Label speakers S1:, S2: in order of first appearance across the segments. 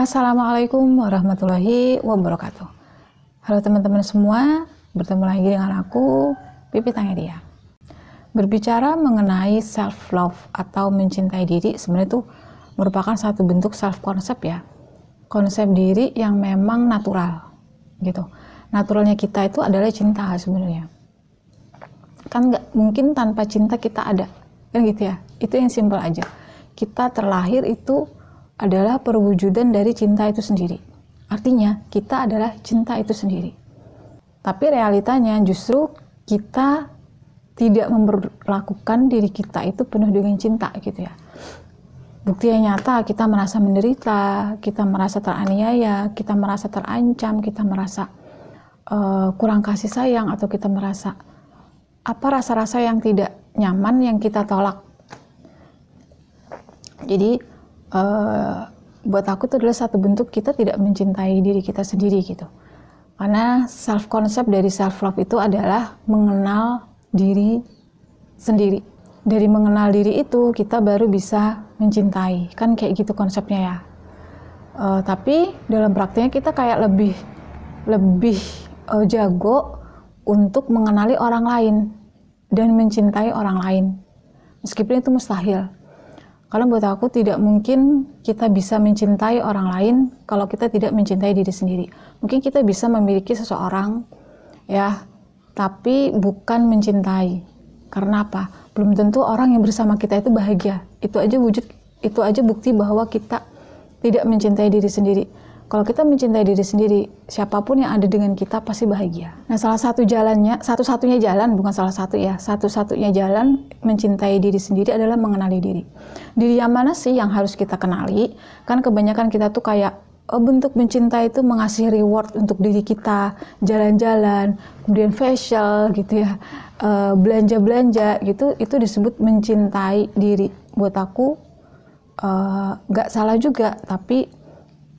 S1: Assalamualaikum warahmatullahi wabarakatuh. Halo teman-teman semua, bertemu lagi dengan aku, Pipi Tanya Dia. Berbicara mengenai self love atau mencintai diri sebenarnya itu merupakan satu bentuk self concept ya. Konsep diri yang memang natural gitu. Naturalnya kita itu adalah cinta sebenarnya. Kan nggak mungkin tanpa cinta kita ada. Kan gitu ya. Itu yang simpel aja. Kita terlahir itu adalah perwujudan dari cinta itu sendiri. Artinya, kita adalah cinta itu sendiri. Tapi realitanya justru kita tidak memperlakukan diri kita itu penuh dengan cinta gitu ya. Bukti yang nyata, kita merasa menderita, kita merasa teraniaya, kita merasa terancam, kita merasa uh, kurang kasih sayang, atau kita merasa apa rasa-rasa yang tidak nyaman yang kita tolak. Jadi Eh, buat aku itu adalah satu bentuk kita tidak mencintai diri kita sendiri gitu. Karena self concept dari self love itu adalah mengenal diri sendiri. Dari mengenal diri itu kita baru bisa mencintai. Kan kayak gitu konsepnya ya. Uh, tapi dalam praktiknya kita kayak lebih lebih uh, jago untuk mengenali orang lain dan mencintai orang lain. Meskipun itu mustahil. Kalau buat aku tidak mungkin kita bisa mencintai orang lain kalau kita tidak mencintai diri sendiri. Mungkin kita bisa memiliki seseorang ya, tapi bukan mencintai. Karena apa? Belum tentu orang yang bersama kita itu bahagia. Itu aja wujud itu aja bukti bahwa kita tidak mencintai diri sendiri. Kalau kita mencintai diri sendiri, siapapun yang ada dengan kita pasti bahagia. Nah, salah satu jalannya, satu-satunya jalan, bukan salah satu ya, satu-satunya jalan mencintai diri sendiri adalah mengenali diri. Diri yang mana sih yang harus kita kenali? Kan kebanyakan kita tuh kayak oh, bentuk mencintai itu mengasih reward untuk diri kita, jalan-jalan, kemudian facial gitu ya, eh, belanja-belanja gitu, itu disebut mencintai diri. Buat aku, uh, eh, gak salah juga, tapi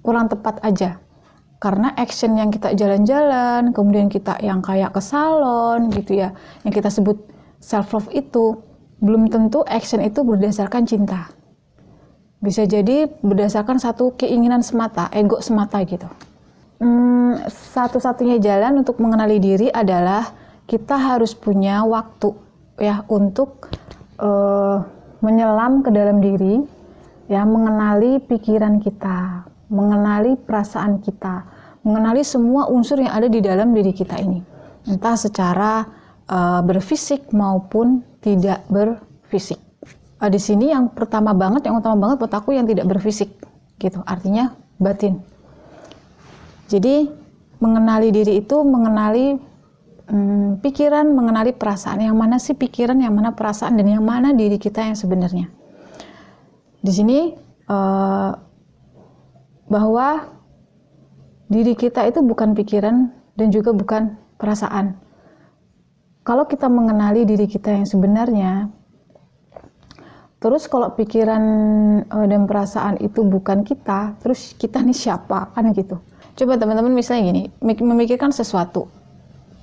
S1: kurang tepat aja karena action yang kita jalan-jalan, kemudian kita yang kayak ke salon gitu ya, yang kita sebut self love itu belum tentu action itu berdasarkan cinta. Bisa jadi berdasarkan satu keinginan semata, ego semata gitu. Hmm, satu-satunya jalan untuk mengenali diri adalah kita harus punya waktu ya untuk uh, menyelam ke dalam diri, ya mengenali pikiran kita, mengenali perasaan kita, mengenali semua unsur yang ada di dalam diri kita ini, entah secara uh, berfisik maupun tidak berfisik. Uh, di sini yang pertama banget, yang utama banget buat aku yang tidak berfisik, gitu. Artinya batin. Jadi mengenali diri itu mengenali hmm, pikiran, mengenali perasaan. Yang mana sih pikiran, yang mana perasaan, dan yang mana diri kita yang sebenarnya. Di sini. Eh, bahwa diri kita itu bukan pikiran dan juga bukan perasaan. Kalau kita mengenali diri kita yang sebenarnya, terus kalau pikiran eh, dan perasaan itu bukan kita, terus kita nih siapa? Kan gitu. Coba teman-teman misalnya gini, memikirkan sesuatu.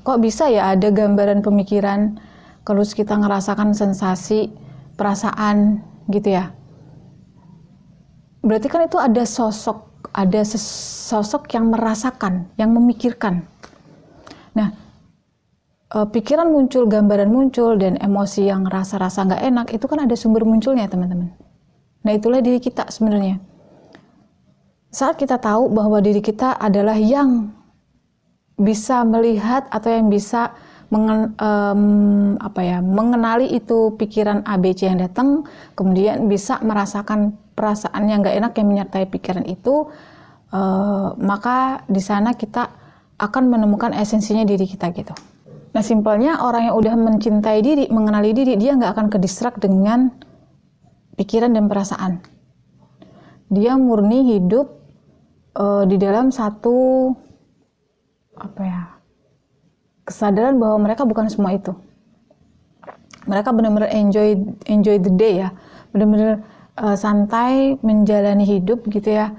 S1: Kok bisa ya ada gambaran pemikiran, terus kita ngerasakan sensasi, perasaan gitu ya. Berarti kan itu ada sosok ada sosok yang merasakan, yang memikirkan. Nah, eh, pikiran muncul, gambaran muncul, dan emosi yang rasa-rasa nggak enak itu kan ada sumber munculnya teman-teman. Nah itulah diri kita sebenarnya. Saat kita tahu bahwa diri kita adalah yang bisa melihat atau yang bisa mengen, um, apa ya mengenali itu pikiran ABC yang datang kemudian bisa merasakan perasaan yang gak enak yang menyertai pikiran itu uh, maka di sana kita akan menemukan esensinya diri kita gitu nah simpelnya orang yang udah mencintai diri mengenali diri dia nggak akan kedistrak dengan pikiran dan perasaan dia murni hidup uh, di dalam satu apa ya kesadaran bahwa mereka bukan semua itu. Mereka benar-benar enjoy enjoy the day ya, benar-benar uh, santai menjalani hidup gitu ya,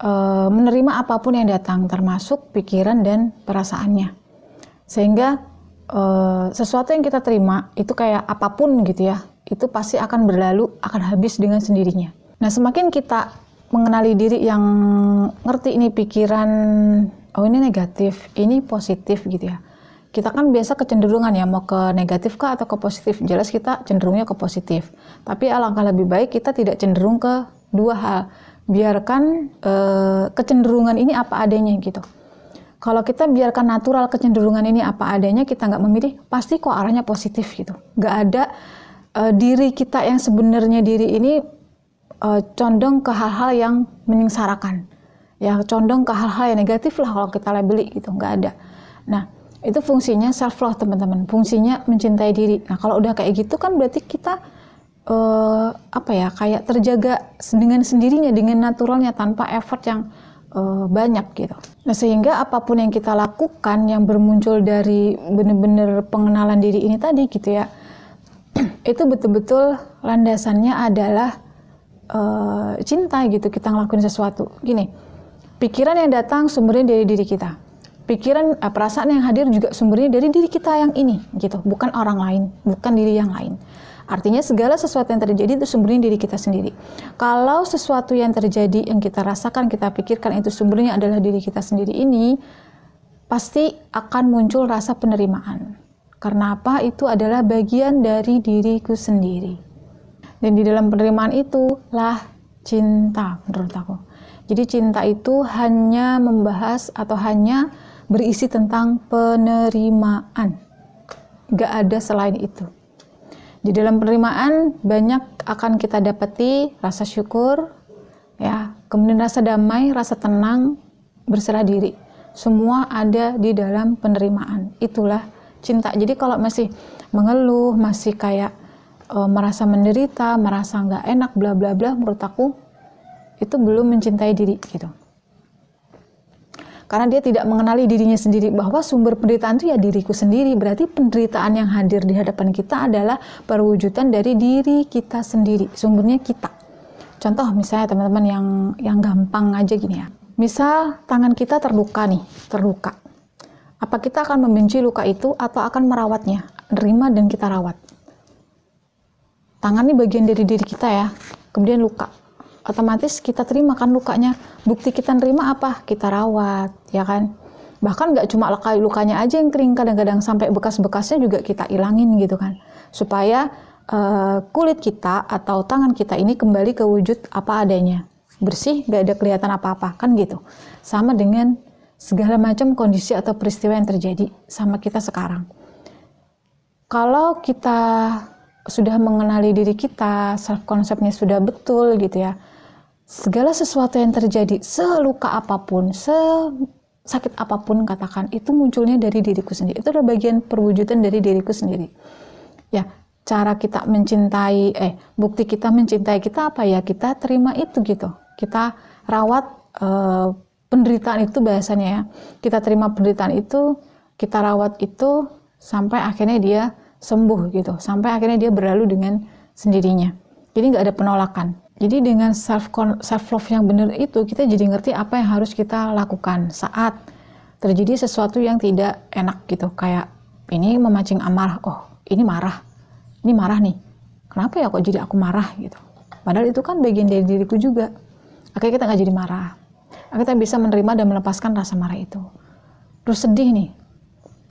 S1: uh, menerima apapun yang datang, termasuk pikiran dan perasaannya. Sehingga uh, sesuatu yang kita terima itu kayak apapun gitu ya, itu pasti akan berlalu, akan habis dengan sendirinya. Nah semakin kita mengenali diri yang ngerti ini pikiran, oh ini negatif, ini positif gitu ya kita kan biasa kecenderungan ya mau ke negatif kah atau ke positif jelas kita cenderungnya ke positif tapi alangkah lebih baik kita tidak cenderung ke dua hal biarkan e, kecenderungan ini apa adanya gitu kalau kita biarkan natural kecenderungan ini apa adanya kita nggak memilih pasti kok arahnya positif gitu nggak ada e, diri kita yang sebenarnya diri ini e, condong ke hal-hal yang menyengsarakan ya condong ke hal-hal yang negatif lah kalau kita labeli gitu nggak ada nah itu fungsinya self love teman-teman fungsinya mencintai diri nah kalau udah kayak gitu kan berarti kita uh, apa ya kayak terjaga dengan sendirinya dengan naturalnya tanpa effort yang uh, banyak gitu nah sehingga apapun yang kita lakukan yang bermuncul dari bener-bener pengenalan diri ini tadi gitu ya itu betul-betul landasannya adalah uh, cinta gitu kita ngelakuin sesuatu gini pikiran yang datang sumbernya dari diri kita pikiran eh, perasaan yang hadir juga sumbernya dari diri kita yang ini gitu bukan orang lain bukan diri yang lain artinya segala sesuatu yang terjadi itu sumbernya diri kita sendiri kalau sesuatu yang terjadi yang kita rasakan kita pikirkan itu sumbernya adalah diri kita sendiri ini pasti akan muncul rasa penerimaan karena apa itu adalah bagian dari diriku sendiri dan di dalam penerimaan itulah cinta menurut aku jadi cinta itu hanya membahas atau hanya berisi tentang penerimaan. Gak ada selain itu. Di dalam penerimaan banyak akan kita dapati rasa syukur, ya, kemudian rasa damai, rasa tenang, berserah diri. Semua ada di dalam penerimaan. Itulah cinta. Jadi kalau masih mengeluh, masih kayak e, merasa menderita, merasa nggak enak, bla bla bla, menurut aku itu belum mencintai diri gitu. Karena dia tidak mengenali dirinya sendiri bahwa sumber penderitaan itu ya diriku sendiri. Berarti penderitaan yang hadir di hadapan kita adalah perwujudan dari diri kita sendiri. Sumbernya kita. Contoh misalnya teman-teman yang yang gampang aja gini ya. Misal tangan kita terluka nih, terluka. Apa kita akan membenci luka itu atau akan merawatnya, nerima dan kita rawat? Tangan ini bagian dari diri kita ya, kemudian luka otomatis kita terima kan lukanya bukti kita nerima apa kita rawat ya kan bahkan nggak cuma luka lukanya aja yang kering kadang-kadang sampai bekas-bekasnya juga kita ilangin gitu kan supaya uh, kulit kita atau tangan kita ini kembali ke wujud apa adanya bersih nggak ada kelihatan apa-apa kan gitu sama dengan segala macam kondisi atau peristiwa yang terjadi sama kita sekarang kalau kita sudah mengenali diri kita, self konsepnya sudah betul gitu ya. Segala sesuatu yang terjadi, seluka apapun, se sakit apapun katakan itu munculnya dari diriku sendiri. Itu adalah bagian perwujudan dari diriku sendiri. Ya, cara kita mencintai eh bukti kita mencintai kita apa ya? Kita terima itu gitu. Kita rawat eh, penderitaan itu bahasanya ya. Kita terima penderitaan itu, kita rawat itu sampai akhirnya dia sembuh gitu sampai akhirnya dia berlalu dengan sendirinya jadi nggak ada penolakan jadi dengan self self love yang benar itu kita jadi ngerti apa yang harus kita lakukan saat terjadi sesuatu yang tidak enak gitu kayak ini memancing amarah oh ini marah ini marah nih kenapa ya kok jadi aku marah gitu padahal itu kan bagian dari diriku juga akhirnya kita nggak jadi marah akhirnya kita bisa menerima dan melepaskan rasa marah itu terus sedih nih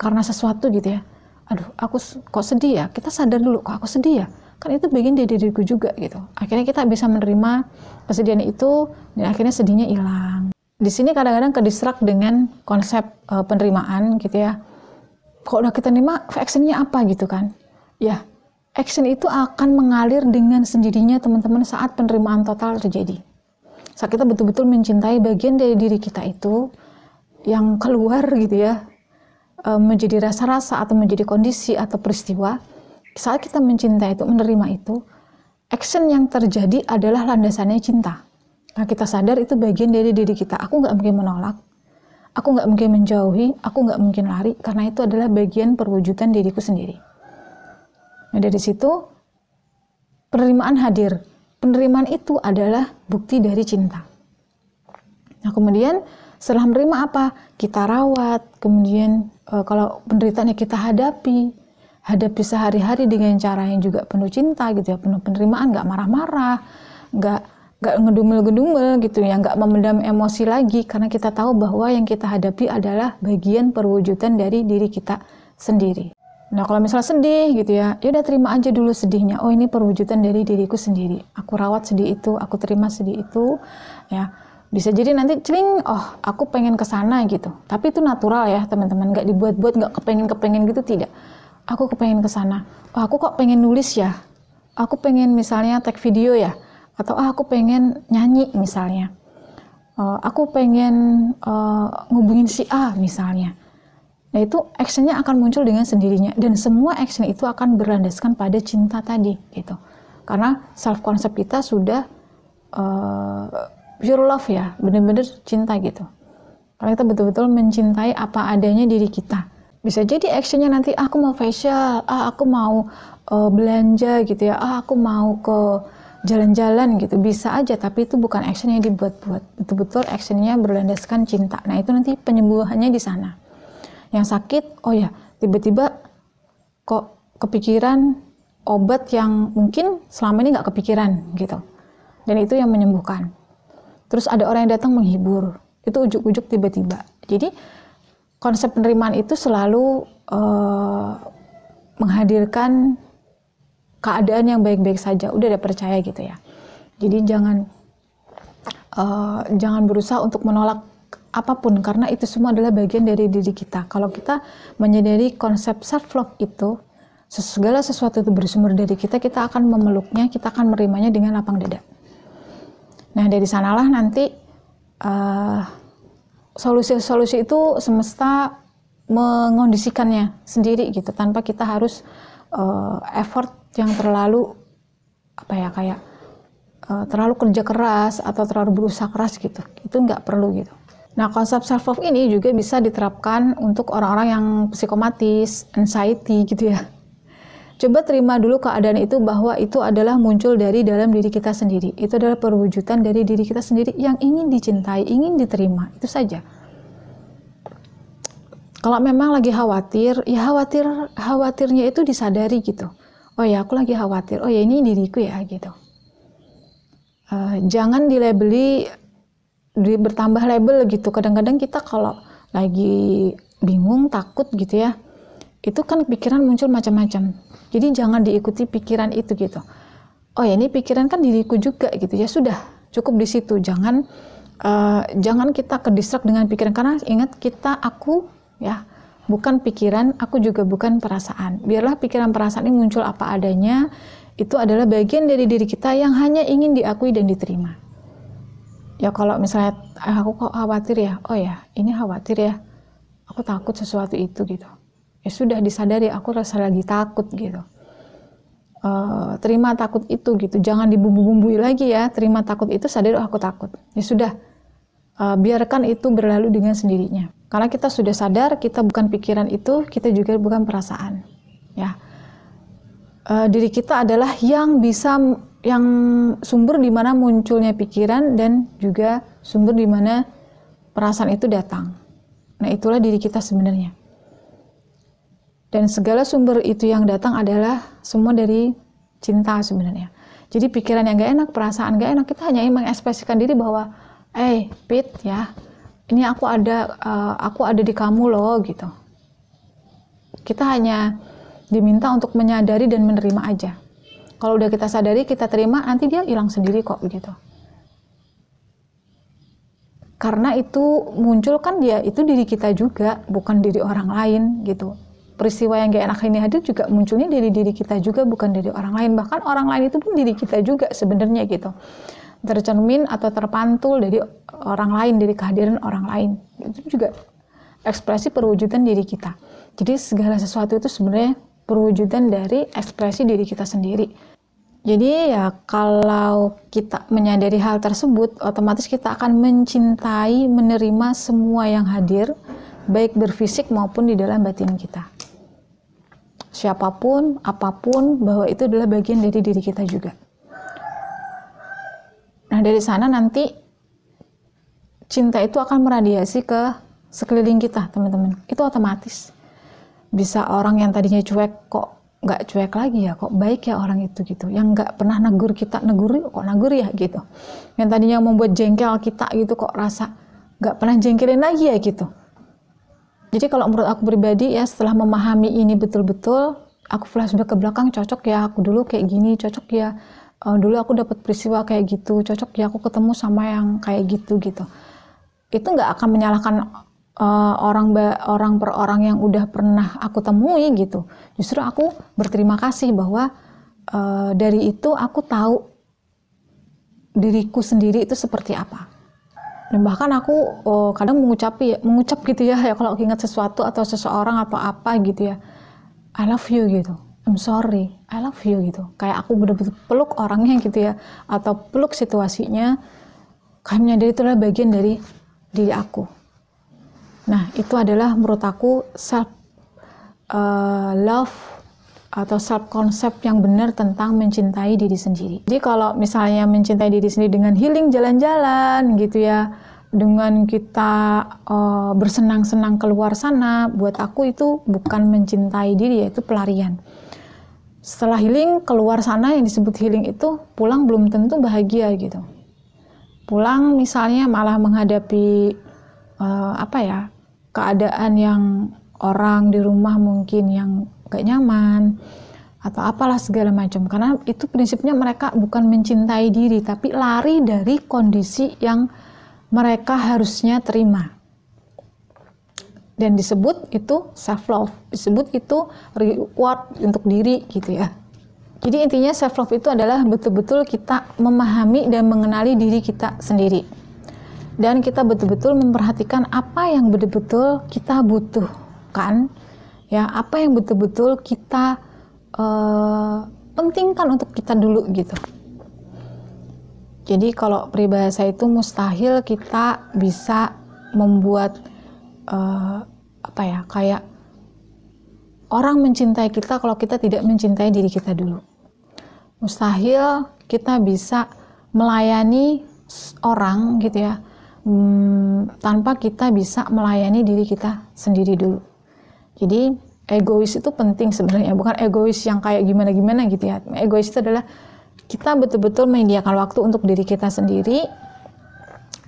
S1: karena sesuatu gitu ya aduh aku kok sedih ya kita sadar dulu kok aku sedih ya kan itu bikin dari diriku juga gitu akhirnya kita bisa menerima kesedihan itu dan akhirnya sedihnya hilang di sini kadang-kadang kedistrak dengan konsep uh, penerimaan gitu ya Kok udah kita nerima actionnya apa gitu kan ya action itu akan mengalir dengan sendirinya teman-teman saat penerimaan total terjadi saat kita betul-betul mencintai bagian dari diri kita itu yang keluar gitu ya Eh, menjadi rasa-rasa atau menjadi kondisi atau peristiwa, saat kita mencinta itu, menerima itu, action yang terjadi adalah landasannya cinta. Nah, kita sadar itu bagian dari diri kita. Aku nggak mungkin menolak, aku nggak mungkin menjauhi, aku nggak mungkin lari, karena itu adalah bagian perwujudan diriku sendiri. Nah, dari situ, penerimaan hadir. Penerimaan itu adalah bukti dari cinta. Nah, kemudian setelah menerima apa? Kita rawat, kemudian Eh, kalau penderitaan yang kita hadapi hadapi sehari-hari dengan cara yang juga penuh cinta gitu ya penuh penerimaan nggak marah-marah nggak nggak ngedumel-gedumel gitu ya nggak memendam emosi lagi karena kita tahu bahwa yang kita hadapi adalah bagian perwujudan dari diri kita sendiri nah kalau misalnya sedih gitu ya ya udah terima aja dulu sedihnya oh ini perwujudan dari diriku sendiri aku rawat sedih itu aku terima sedih itu ya bisa jadi nanti celing oh aku pengen ke sana gitu tapi itu natural ya teman-teman nggak dibuat-buat nggak kepengen kepengen gitu tidak aku kepengen ke sana oh aku kok pengen nulis ya aku pengen misalnya tag video ya atau ah aku pengen nyanyi misalnya uh, aku pengen uh, ngubungin si A misalnya nah itu actionnya akan muncul dengan sendirinya dan semua action itu akan berlandaskan pada cinta tadi gitu karena self concept kita sudah uh, pure love ya, bener-bener cinta gitu. Kalau kita betul-betul mencintai apa adanya diri kita. Bisa jadi actionnya nanti, ah, aku mau facial, ah, aku mau uh, belanja gitu ya, ah, aku mau ke jalan-jalan gitu. Bisa aja, tapi itu bukan action yang dibuat-buat. Betul-betul actionnya berlandaskan cinta. Nah, itu nanti penyembuhannya di sana. Yang sakit, oh ya, tiba-tiba kok kepikiran obat yang mungkin selama ini nggak kepikiran gitu. Dan itu yang menyembuhkan terus ada orang yang datang menghibur itu ujuk-ujuk tiba-tiba jadi konsep penerimaan itu selalu uh, menghadirkan keadaan yang baik-baik saja udah ada percaya gitu ya jadi jangan uh, jangan berusaha untuk menolak apapun karena itu semua adalah bagian dari diri kita kalau kita menyadari konsep self love itu segala sesuatu itu bersumber dari kita kita akan memeluknya kita akan menerimanya dengan lapang dada Nah dari sanalah nanti solusi-solusi eh, uh, itu semesta mengondisikannya sendiri gitu tanpa kita harus uh, effort yang terlalu apa ya kayak uh, terlalu kerja keras atau terlalu berusaha keras gitu itu nggak perlu gitu nah konsep self love ini juga bisa diterapkan untuk orang-orang yang psikomatis anxiety gitu ya Coba terima dulu keadaan itu bahwa itu adalah muncul dari dalam diri kita sendiri. Itu adalah perwujudan dari diri kita sendiri yang ingin dicintai, ingin diterima. Itu saja. Kalau memang lagi khawatir, ya khawatir khawatirnya itu disadari gitu. Oh ya, aku lagi khawatir. Oh ya, ini diriku ya gitu. Uh, jangan dilabeli di bertambah label gitu. Kadang-kadang kita kalau lagi bingung, takut gitu ya itu kan pikiran muncul macam-macam. Jadi jangan diikuti pikiran itu gitu. Oh ya ini pikiran kan diriku juga gitu ya sudah cukup di situ. Jangan uh, jangan kita kedistrak dengan pikiran karena ingat kita aku ya bukan pikiran, aku juga bukan perasaan. Biarlah pikiran perasaan ini muncul apa adanya. Itu adalah bagian dari diri kita yang hanya ingin diakui dan diterima. Ya kalau misalnya eh, aku kok khawatir ya, oh ya ini khawatir ya, aku takut sesuatu itu gitu ya sudah disadari aku rasa lagi takut gitu uh, terima takut itu gitu jangan dibumbu-bumbui lagi ya terima takut itu sadar oh, aku takut ya sudah uh, biarkan itu berlalu dengan sendirinya karena kita sudah sadar kita bukan pikiran itu kita juga bukan perasaan ya uh, diri kita adalah yang bisa yang sumber di mana munculnya pikiran dan juga sumber di mana perasaan itu datang. Nah, itulah diri kita sebenarnya. Dan segala sumber itu yang datang adalah semua dari cinta sebenarnya. Jadi pikiran yang gak enak, perasaan gak enak, kita hanya ingin mengekspresikan diri bahwa, eh, hey, Pit, ya, ini aku ada, uh, aku ada di kamu loh, gitu. Kita hanya diminta untuk menyadari dan menerima aja. Kalau udah kita sadari, kita terima, nanti dia hilang sendiri kok, gitu. Karena itu muncul kan dia itu diri kita juga, bukan diri orang lain, gitu peristiwa yang gak enak ini hadir juga munculnya dari diri kita juga bukan dari orang lain bahkan orang lain itu pun diri kita juga sebenarnya gitu tercermin atau terpantul dari orang lain dari kehadiran orang lain itu juga ekspresi perwujudan diri kita jadi segala sesuatu itu sebenarnya perwujudan dari ekspresi diri kita sendiri jadi ya kalau kita menyadari hal tersebut, otomatis kita akan mencintai, menerima semua yang hadir, baik berfisik maupun di dalam batin kita siapapun, apapun, bahwa itu adalah bagian dari diri kita juga. Nah, dari sana nanti cinta itu akan meradiasi ke sekeliling kita, teman-teman. Itu otomatis. Bisa orang yang tadinya cuek kok nggak cuek lagi ya, kok baik ya orang itu gitu. Yang nggak pernah negur kita, negur kok negur ya gitu. Yang tadinya membuat jengkel kita gitu kok rasa nggak pernah jengkelin lagi ya gitu jadi kalau menurut aku pribadi ya setelah memahami ini betul-betul, aku flashback ke belakang cocok ya aku dulu kayak gini, cocok ya uh, dulu aku dapat peristiwa kayak gitu, cocok ya aku ketemu sama yang kayak gitu gitu. Itu nggak akan menyalahkan uh, orang orang per orang yang udah pernah aku temui gitu. Justru aku berterima kasih bahwa uh, dari itu aku tahu diriku sendiri itu seperti apa dan bahkan aku oh, kadang mengucapi mengucap gitu ya ya kalau ingat sesuatu atau seseorang atau apa gitu ya I love you gitu I'm sorry I love you gitu kayak aku benar-benar peluk orangnya gitu ya atau peluk situasinya kami menyadari itu adalah bagian dari diri aku nah itu adalah menurut aku self uh, love atau self konsep yang benar tentang mencintai diri sendiri. Jadi kalau misalnya mencintai diri sendiri dengan healing jalan-jalan gitu ya, dengan kita uh, bersenang-senang keluar sana, buat aku itu bukan mencintai diri yaitu pelarian. Setelah healing keluar sana yang disebut healing itu pulang belum tentu bahagia gitu. Pulang misalnya malah menghadapi uh, apa ya? keadaan yang orang di rumah mungkin yang gak nyaman atau apalah segala macam karena itu prinsipnya mereka bukan mencintai diri tapi lari dari kondisi yang mereka harusnya terima dan disebut itu self love disebut itu reward untuk diri gitu ya jadi intinya self love itu adalah betul-betul kita memahami dan mengenali diri kita sendiri dan kita betul-betul memperhatikan apa yang betul-betul kita butuhkan ya apa yang betul-betul kita uh, pentingkan untuk kita dulu gitu jadi kalau peribahasa itu mustahil kita bisa membuat uh, apa ya kayak orang mencintai kita kalau kita tidak mencintai diri kita dulu mustahil kita bisa melayani orang gitu ya hmm, tanpa kita bisa melayani diri kita sendiri dulu jadi egois itu penting sebenarnya bukan egois yang kayak gimana gimana gitu ya egois itu adalah kita betul-betul menyediakan waktu untuk diri kita sendiri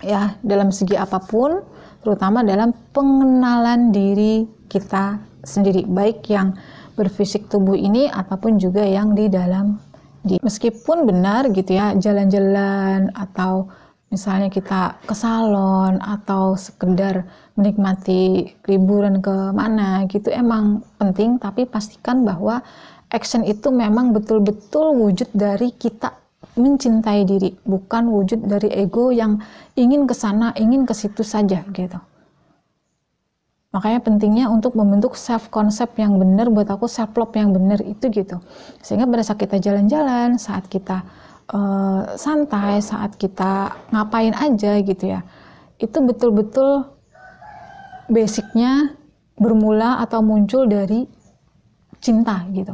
S1: ya dalam segi apapun terutama dalam pengenalan diri kita sendiri baik yang berfisik tubuh ini ataupun juga yang di dalam di meskipun benar gitu ya jalan-jalan atau misalnya kita ke salon atau sekedar menikmati liburan ke mana gitu emang penting tapi pastikan bahwa action itu memang betul-betul wujud dari kita mencintai diri bukan wujud dari ego yang ingin ke sana ingin ke situ saja gitu makanya pentingnya untuk membentuk self konsep yang benar buat aku self love yang benar itu gitu sehingga pada saat kita jalan-jalan saat kita Eh, santai, saat kita ngapain aja gitu ya, itu betul-betul basicnya bermula atau muncul dari cinta gitu,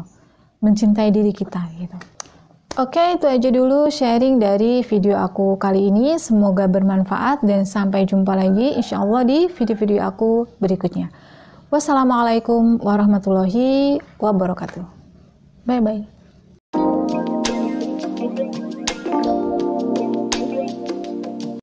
S1: mencintai diri kita gitu. Oke, itu aja dulu sharing dari video aku kali ini. Semoga bermanfaat dan sampai jumpa lagi insya Allah di video-video aku berikutnya. Wassalamualaikum warahmatullahi wabarakatuh. Bye-bye.